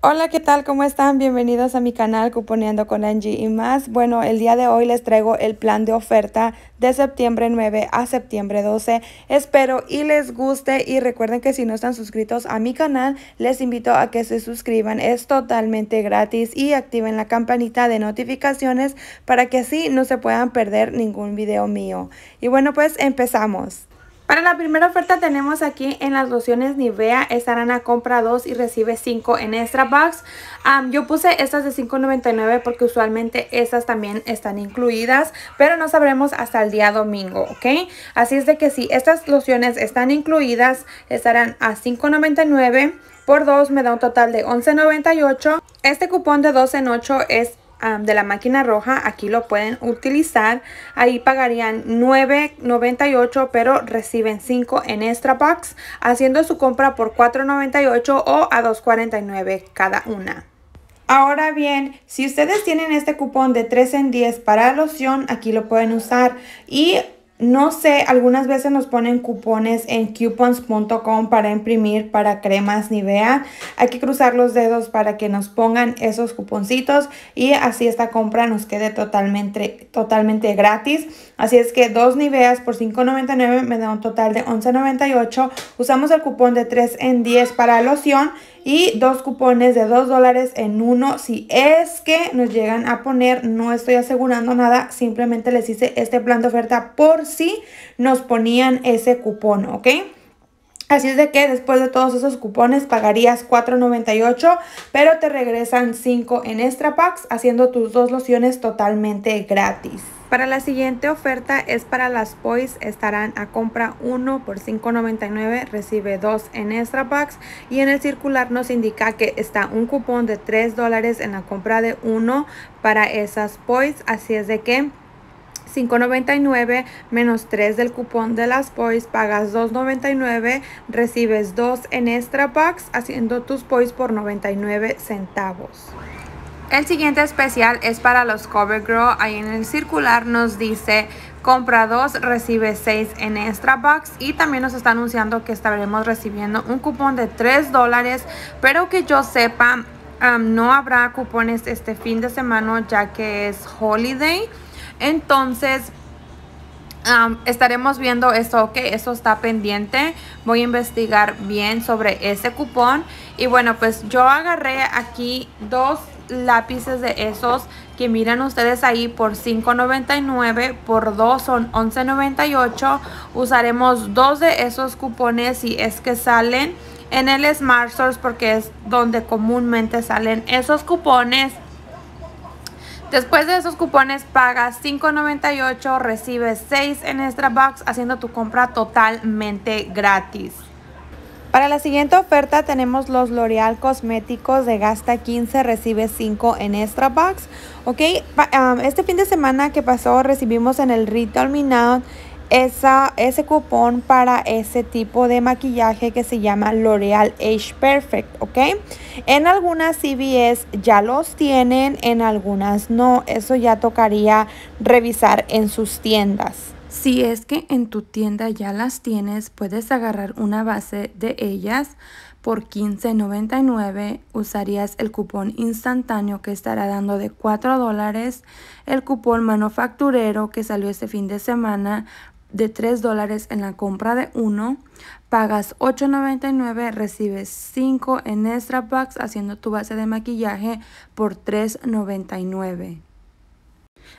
Hola, ¿qué tal? ¿Cómo están? Bienvenidos a mi canal Cuponeando con Angie y más. Bueno, el día de hoy les traigo el plan de oferta de septiembre 9 a septiembre 12. Espero y les guste y recuerden que si no están suscritos a mi canal, les invito a que se suscriban. Es totalmente gratis y activen la campanita de notificaciones para que así no se puedan perder ningún video mío. Y bueno, pues empezamos. Para la primera oferta tenemos aquí en las lociones Nivea, estarán a compra 2 y recibe 5 en extra Bucks. yo puse estas de $5.99 porque usualmente estas también están incluidas, pero no sabremos hasta el día domingo, ¿ok? Así es de que si estas lociones están incluidas, estarán a $5.99 por 2 me da un total de $11.98. Este cupón de 2 en 8 es de la máquina roja, aquí lo pueden utilizar. Ahí pagarían $9.98, pero reciben 5 en extra box haciendo su compra por $4.98 o a $2.49 cada una. Ahora bien, si ustedes tienen este cupón de 3 en 10 para loción, aquí lo pueden usar y no sé, algunas veces nos ponen cupones en coupons.com para imprimir para cremas Nivea. Hay que cruzar los dedos para que nos pongan esos cuponcitos y así esta compra nos quede totalmente, totalmente gratis. Así es que dos Niveas por $5.99 me da un total de $11.98. Usamos el cupón de 3 en 10 para loción y dos cupones de 2 dólares en uno. Si es que nos llegan a poner, no estoy asegurando nada, simplemente les hice este plan de oferta por si nos ponían ese cupón, ¿ok? Así es de que después de todos esos cupones pagarías $4.98, pero te regresan 5 en extra packs haciendo tus dos lociones totalmente gratis. Para la siguiente oferta es para las POIs, estarán a compra 1 por $5.99, recibe 2 en extra packs y en el circular nos indica que está un cupón de $3 en la compra de 1 para esas Pois. así es de que 5.99 menos 3 del cupón de las POIs, pagas 2.99, recibes 2 en extra packs, haciendo tus POIs por 99 centavos. El siguiente especial es para los CoverGirl. Ahí en el circular nos dice compra 2, recibe 6 en extra bucks. Y también nos está anunciando que estaremos recibiendo un cupón de 3 dólares. Pero que yo sepa, no habrá cupones este fin de semana ya que es holiday. Entonces, estaremos viendo esto, que eso está pendiente. Voy a investigar bien sobre ese cupón. Y bueno, pues yo agarré aquí dos lápices de esos que miran ustedes ahí por $5.99, por dos son $11.98. Usaremos dos de esos cupones si es que salen en el Smart Source porque es donde comúnmente salen esos cupones. Después de esos cupones pagas $5.98, recibes 6 en Extra Box haciendo tu compra totalmente gratis. Para la siguiente oferta tenemos los L'Oreal Cosméticos de Gasta 15, recibes 5 en Extra bucks, Ok, este fin de semana que pasó recibimos en el Retail Now esa, ese cupón para ese tipo de maquillaje que se llama L'Oreal Age Perfect, ¿ok? En algunas CVS ya los tienen, en algunas no. Eso ya tocaría revisar en sus tiendas. Si es que en tu tienda ya las tienes, puedes agarrar una base de ellas por $15.99. Usarías el cupón instantáneo que estará dando de $4 dólares, el cupón manufacturero que salió este fin de semana de 3 dólares en la compra de uno, pagas $8.99, recibes 5 en extra packs haciendo tu base de maquillaje por $3.99.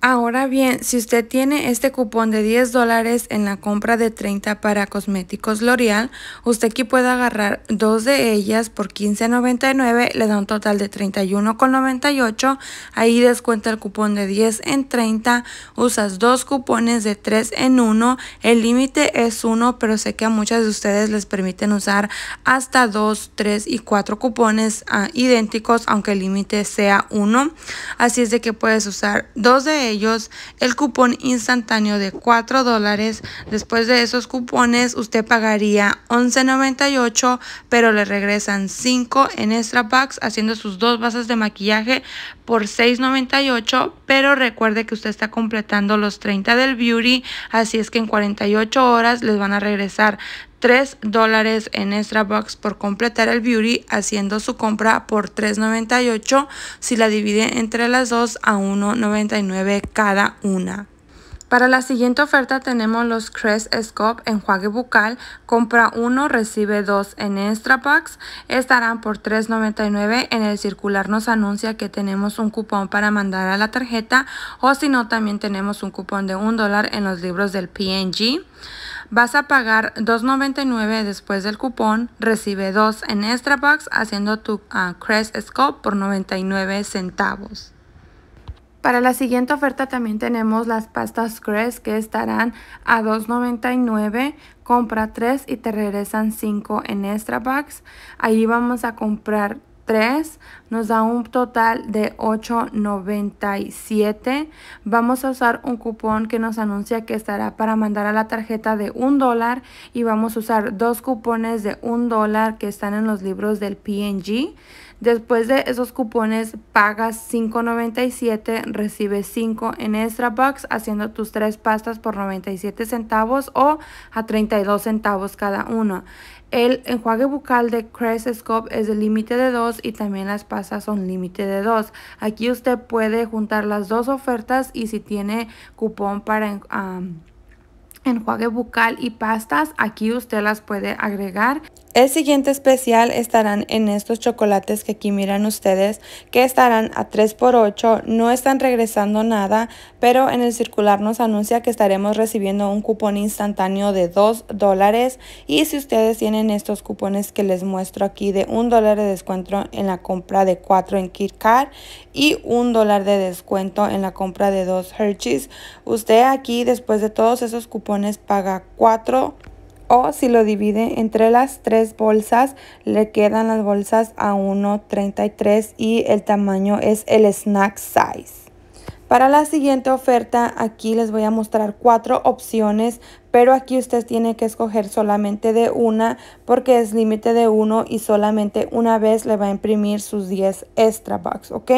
Ahora bien, si usted tiene este cupón de 10 dólares en la compra de 30 para cosméticos L'Oreal, usted aquí puede agarrar dos de ellas por $15.99, le da un total de $31.98, ahí descuenta el cupón de 10 en 30, usas dos cupones de 3 en 1, el límite es 1, pero sé que a muchas de ustedes les permiten usar hasta 2, 3 y 4 cupones ah, idénticos, aunque el límite sea 1, así es de que puedes usar dos de de ellos el cupón instantáneo de 4 dólares. Después de esos cupones usted pagaría $11.98 pero le regresan 5 en extra packs haciendo sus dos bases de maquillaje por $6.98 pero recuerde que usted está completando los 30 del beauty así es que en 48 horas les van a regresar 3 dólares en extra box por completar el beauty haciendo su compra por 3.98 si la divide entre las dos a 1.99 cada una. Para la siguiente oferta tenemos los Crest Scope enjuague bucal. Compra uno, recibe dos en Extra bucks Estarán por $3.99. En el circular nos anuncia que tenemos un cupón para mandar a la tarjeta o si no también tenemos un cupón de $1 en los libros del png Vas a pagar $2.99 después del cupón. Recibe 2 en Extra Bucks haciendo tu ah, Crest Scope por 99 centavos. Para la siguiente oferta también tenemos las pastas Crest que estarán a $2.99. Compra 3 y te regresan 5 en Extra Bucks. Ahí vamos a comprar 3 nos da un total de 8.97. Vamos a usar un cupón que nos anuncia que estará para mandar a la tarjeta de un dólar y vamos a usar dos cupones de un dólar que están en los libros del PNG. Después de esos cupones pagas $5.97, recibes 5 en extra bucks haciendo tus tres pastas por 97 centavos o a 32 centavos cada uno. El enjuague bucal de Crest Scope es de límite de 2 y también las pastas son límite de 2. Aquí usted puede juntar las dos ofertas y si tiene cupón para enjuague bucal y pastas, aquí usted las puede agregar. El siguiente especial estarán en estos chocolates que aquí miran ustedes, que estarán a 3x8, no están regresando nada, pero en el circular nos anuncia que estaremos recibiendo un cupón instantáneo de 2 dólares y si ustedes tienen estos cupones que les muestro aquí de 1 dólar de descuento en la compra de 4 en KitKat y 1 dólar de descuento en la compra de 2 Hershey's, usted aquí después de todos esos cupones paga 4 o si lo divide entre las tres bolsas, le quedan las bolsas a 1.33 y el tamaño es el snack size. Para la siguiente oferta, aquí les voy a mostrar cuatro opciones, pero aquí usted tiene que escoger solamente de una porque es límite de uno y solamente una vez le va a imprimir sus 10 extra bucks, ¿ok?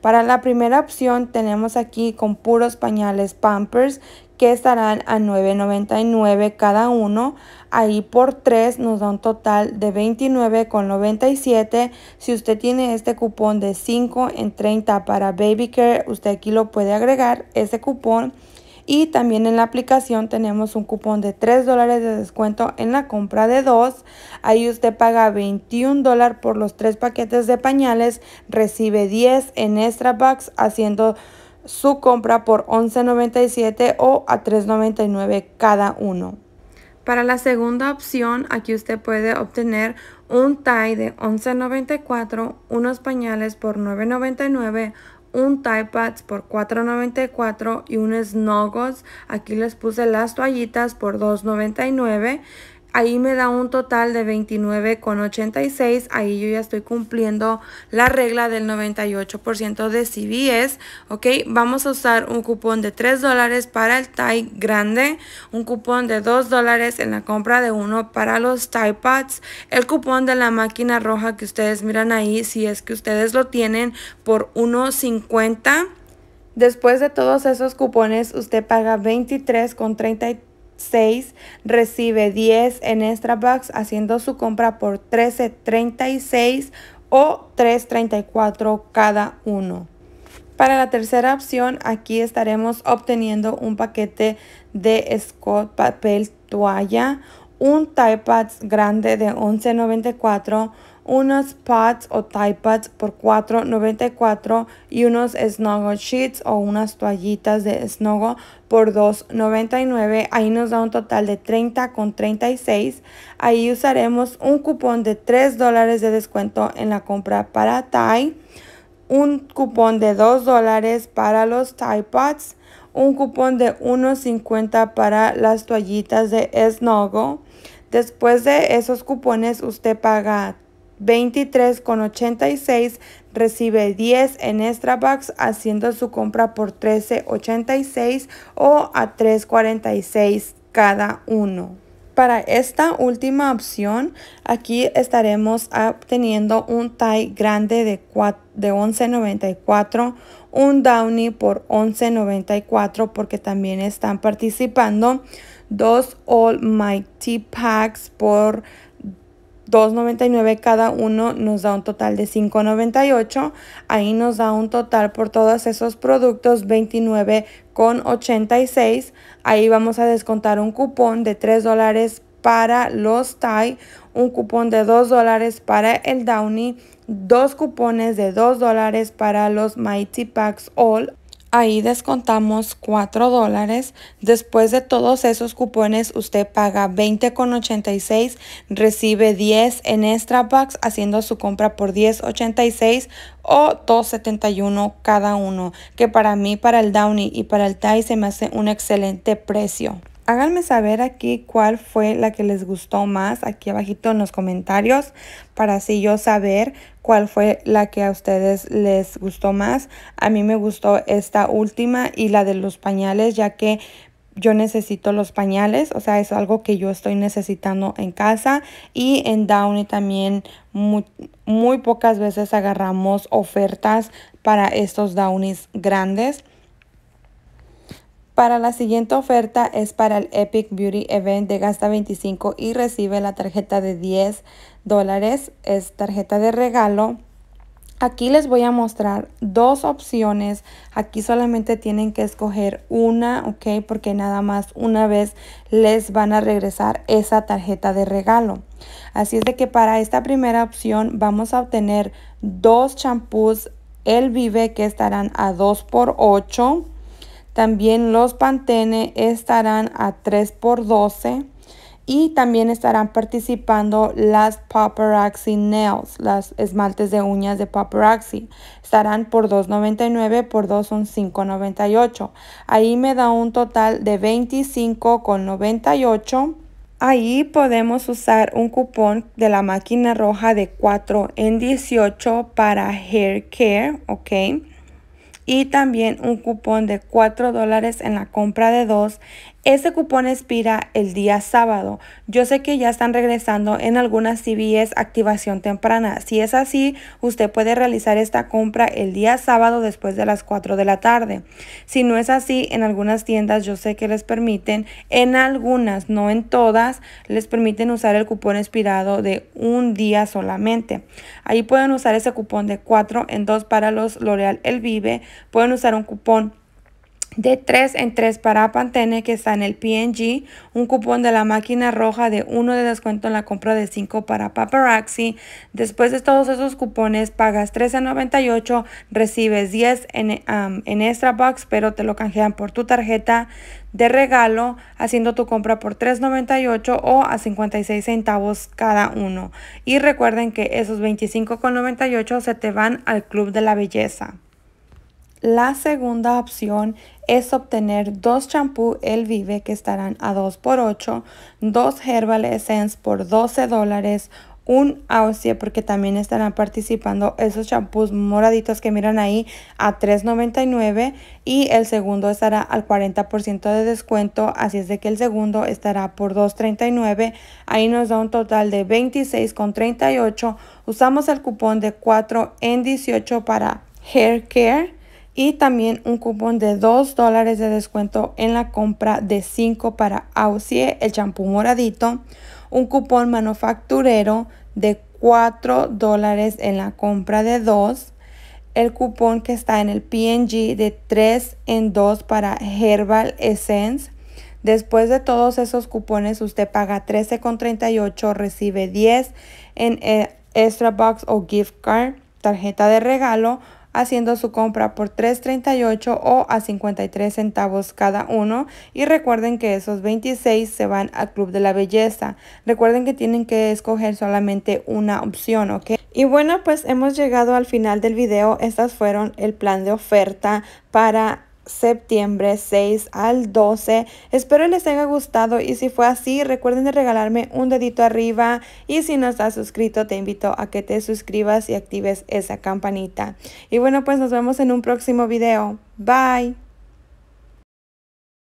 Para la primera opción tenemos aquí con puros pañales Pampers que estarán a 9.99 cada uno. Ahí por 3 nos da un total de 29.97. Si usted tiene este cupón de 5 en 30 para Baby Care, usted aquí lo puede agregar, ese cupón. Y también en la aplicación tenemos un cupón de 3 dólares de descuento en la compra de 2. Ahí usted paga 21 dólares por los 3 paquetes de pañales, recibe 10 en extra bucks haciendo su compra por $11.97 o a $3.99 cada uno. Para la segunda opción, aquí usted puede obtener un tie de $11.94, unos pañales por $9.99, un tie pads por $4.94 y un snuggles. Aquí les puse las toallitas por $2.99 ahí me da un total de 29,86. Ahí yo ya estoy cumpliendo la regla del 98% de CVS. ¿ok? Vamos a usar un cupón de 3 dólares para el tie grande, un cupón de 2 dólares en la compra de uno para los tie pads, el cupón de la máquina roja que ustedes miran ahí, si es que ustedes lo tienen, por 1.50. Después de todos esos cupones, usted paga $23.33 6 recibe 10 en extra bucks haciendo su compra por 13.36 o 3.34 cada uno. Para la tercera opción, aquí estaremos obteniendo un paquete de Scott papel toalla, un tie pads grande de 11.94 unos pads o tie pads por $4.94 y unos snuggle sheets o unas toallitas de snuggle por $2.99. Ahí nos da un total de $30.36. Ahí usaremos un cupón de $3 de descuento en la compra para tie, un cupón de $2 para los tie pads, un cupón de $1.50 para las toallitas de snuggle. Después de esos cupones usted paga 23,86 recibe 10 en extra bucks haciendo su compra por 13,86 o a 3,46 cada uno. Para esta última opción, aquí estaremos obteniendo un tie grande de, de 11.94, un downy por 11.94 porque también están participando, dos All My Tea Packs por 2.99 cada uno nos da un total de 5.98. Ahí nos da un total por todos esos productos 29.86. Ahí vamos a descontar un cupón de 3 dólares para los tie, un cupón de 2 dólares para el Downy, dos cupones de 2 dólares para los Mighty Packs All ahí descontamos 4 dólares. Después de todos esos cupones, usted paga 20,86, recibe 10 en extra bucks haciendo su compra por 10,86 o 2,71 cada uno, que para mí, para el Downey y para el Thai se me hace un excelente precio. Háganme saber aquí cuál fue la que les gustó más aquí abajito en los comentarios para así yo saber cuál fue la que a ustedes les gustó más. A mí me gustó esta última y la de los pañales ya que yo necesito los pañales, o sea, es algo que yo estoy necesitando en casa y en Downey también muy, pocas veces agarramos ofertas para estos Downies grandes. Para la siguiente oferta es para el Epic Beauty Event de Gasta 25 y recibe la tarjeta de 10 dólares. Es tarjeta de regalo. Aquí les voy a mostrar dos opciones. Aquí solamente tienen que escoger una, ¿ok? Porque nada más una vez les van a regresar esa tarjeta de regalo. Así es de que para esta primera opción vamos a obtener dos champús El Vive que estarán a 2 por 8 también los Pantene estarán a 3 por 12 y también estarán participando las Paparazzi Nails, las esmaltes de uñas de Paparazzi. Estarán por $2.99, por 2 son $5.98. Ahí me da un total de $25.98. Ahí podemos usar un cupón de la máquina roja de 4 en 18 para hair care, ¿ok? y también un cupón de 4 dólares en la compra de dos ese cupón expira el día sábado. Yo sé que ya están regresando en algunas CVS activación temprana. Si es así, usted puede realizar esta compra el día sábado después de las 4 de la tarde. Si no es así, en algunas tiendas yo sé que les permiten, en algunas, no en todas, les permiten usar el cupón expirado de un día solamente. Ahí pueden usar ese cupón de 4 en 2 para los L'Oreal El Vive. Pueden usar un cupón de 3 en 3 para Pantene que está en el PNG, un cupón de la máquina roja de 1 de descuento en la compra de 5 para Paparaxi. Después de todos esos cupones pagas 13.98, recibes 10 en, en Extra Bucks, pero te lo canjean por tu tarjeta de regalo haciendo tu compra por 3.98 o a 56 centavos cada uno. Y recuerden que esos 25.98 se te van al Club de la Belleza. La segunda opción es obtener dos champú El Vive que estarán a 2 por 8, dos Herbal Essence por 12 dólares, un Aussie porque también estarán participando esos champús moraditos que miran ahí a $3.99 y el segundo estará al 40% de descuento, así es de que el segundo estará por $2.39, ahí nos da un total de $26.38, usamos el cupón de 4 en 18 para Hair Care y también un cupón de 2 dólares de descuento en la compra de 5 para Aussie, el champú moradito, un cupón manufacturero de 4 dólares en la compra de 2, el cupón que está en el PNG de 3 en 2 para Herbal Essence. Después de todos esos cupones, usted paga $13.38, recibe 10 en eh, extra box o gift card, tarjeta de regalo haciendo su compra por 3.38 o a 53 centavos cada uno y recuerden que esos 26 se van al Club de la Belleza. Recuerden que tienen que escoger solamente una opción, ¿ok? Y bueno, pues hemos llegado al final del video. Estas fueron el plan de oferta para septiembre 6 al 12. Espero les haya gustado y si fue así, recuerden de regalarme un dedito arriba y si no estás suscrito, te invito a que te suscribas y actives esa campanita. Y bueno, pues nos vemos en un próximo video. Bye.